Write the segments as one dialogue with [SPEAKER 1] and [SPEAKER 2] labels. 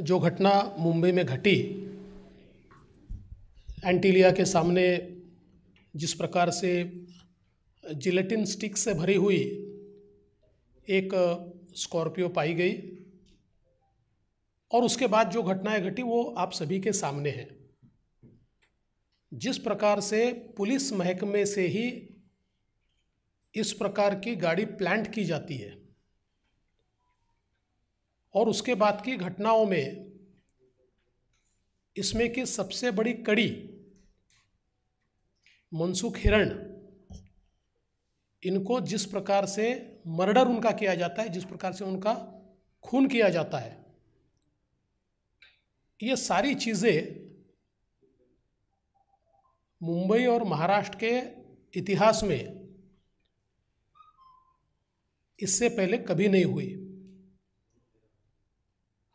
[SPEAKER 1] जो घटना मुंबई में घटी एंटीलिया के सामने जिस प्रकार से जिलेटिन स्टिक से भरी हुई एक स्कॉर्पियो पाई गई और उसके बाद जो घटनाएं घटी वो आप सभी के सामने हैं जिस प्रकार से पुलिस महकमे से ही इस प्रकार की गाड़ी प्लांट की जाती है और उसके बाद की घटनाओं में इसमें की सबसे बड़ी कड़ी मनसुख हिरण इनको जिस प्रकार से मर्डर उनका किया जाता है जिस प्रकार से उनका खून किया जाता है ये सारी चीज़ें मुंबई और महाराष्ट्र के इतिहास में इससे पहले कभी नहीं हुई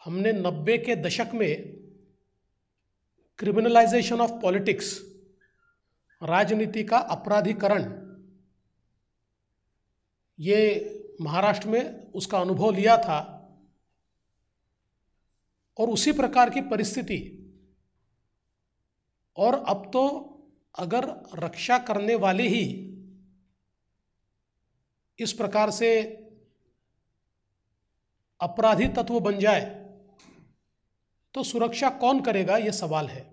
[SPEAKER 1] हमने नब्बे के दशक में क्रिमिनलाइजेशन ऑफ पॉलिटिक्स राजनीति का अपराधीकरण ये महाराष्ट्र में उसका अनुभव लिया था और उसी प्रकार की परिस्थिति और अब तो अगर रक्षा करने वाले ही इस प्रकार से अपराधी तत्व बन जाए तो सुरक्षा कौन करेगा ये सवाल है